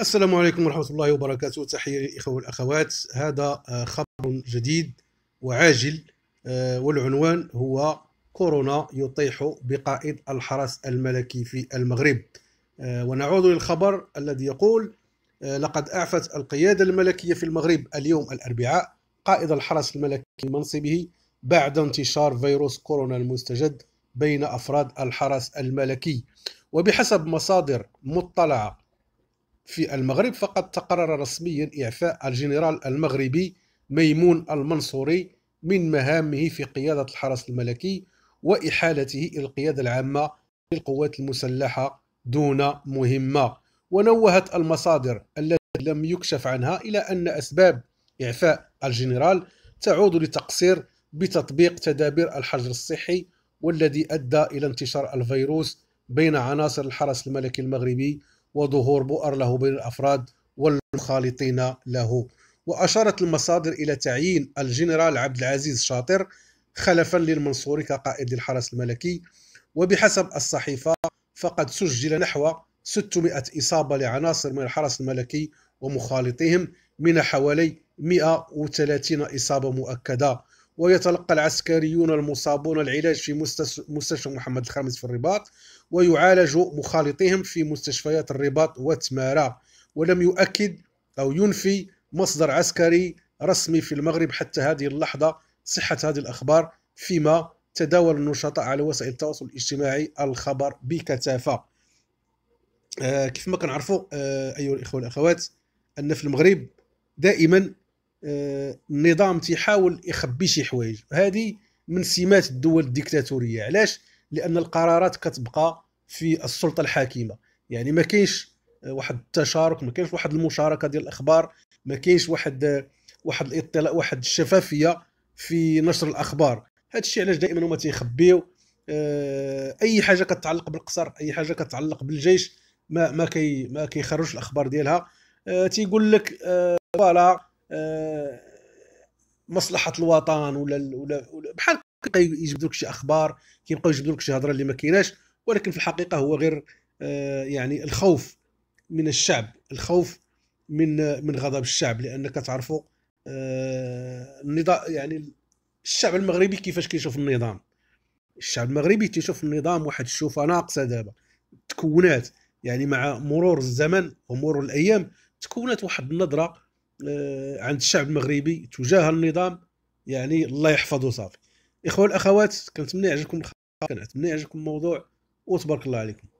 السلام عليكم ورحمة الله وبركاته تحية للإخوة والأخوات هذا آه، خبر جديد وعاجل آه، والعنوان هو كورونا يطيح بقائد الحرس الملكي في المغرب آه، ونعود للخبر الذي يقول لقد أعفت القيادة الملكية في المغرب اليوم الأربعاء قائد الحرس الملكي منصبه بعد انتشار فيروس كورونا المستجد بين أفراد الحرس الملكي وبحسب مصادر مطلعة في المغرب فقد تقرر رسميا إعفاء الجنرال المغربي ميمون المنصوري من مهامه في قيادة الحرس الملكي وإحالته إلى القيادة العامة للقوات المسلحة دون مهمة ونوهت المصادر التي لم يكشف عنها إلى أن أسباب إعفاء الجنرال تعود لتقصير بتطبيق تدابير الحجر الصحي والذي أدى إلى انتشار الفيروس بين عناصر الحرس الملكي المغربي وظهور بؤر له بين الأفراد والمخالطين له وأشارت المصادر إلى تعيين الجنرال عبد العزيز شاطر خلفا للمنصور كقائد للحرس الملكي وبحسب الصحيفة فقد سجل نحو 600 إصابة لعناصر من الحرس الملكي ومخالطيهم من حوالي 130 إصابة مؤكدة ويتلقى العسكريون المصابون العلاج في مستشفى محمد الخامس في الرباط ويعالج مخالطيهم في مستشفيات الرباط وتمارا ولم يؤكد أو ينفي مصدر عسكري رسمي في المغرب حتى هذه اللحظة صحة هذه الأخبار فيما تداول النشطاء على وسائل التواصل الاجتماعي الخبر بكثافة آه، كيف ما كنعرفوا آه، أيها الإخوة والأخوات أن في المغرب دائما النظام تيحاول يخبي شي حوايج هذه من سمات الدول الديكتاتوريه علاش لان القرارات كتبقى في السلطه الحاكمه يعني ما كاينش واحد التشارك ما كاينش واحد المشاركه ديال الاخبار ما كاينش واحد واحد الاطلاع واحد الشفافيه في نشر الاخبار هذا الشيء علاش دائما هما تيخبيو آه، اي حاجه كتعلق بالقصر اي حاجه كتعلق بالجيش ما ما كي ما كيخرجش الاخبار ديالها آه، تيقول لك آه، فوالا آه، مصلحه الوطن ولا ولا, ولا بحال يجبدوا لك شي اخبار كيبقاو يجبدوا لك شي هضره اللي ما كايناش ولكن في الحقيقه هو غير آه، يعني الخوف من الشعب الخوف من من غضب الشعب لانك تعرفوا النظام آه، يعني الشعب المغربي كيفاش كيشوف النظام الشعب المغربي تيشوف النظام واحد الشوفه ناقصه دابا تكونات يعني مع مرور الزمن ومرور الايام تكونت واحد النظره آه، عند الشعب المغربي تجاه النظام يعني الله يحفظه صافي اخوان الاخوات كنتمنى يعجبكم الخبر كنتمنى يعجبكم الموضوع وتبارك الله عليكم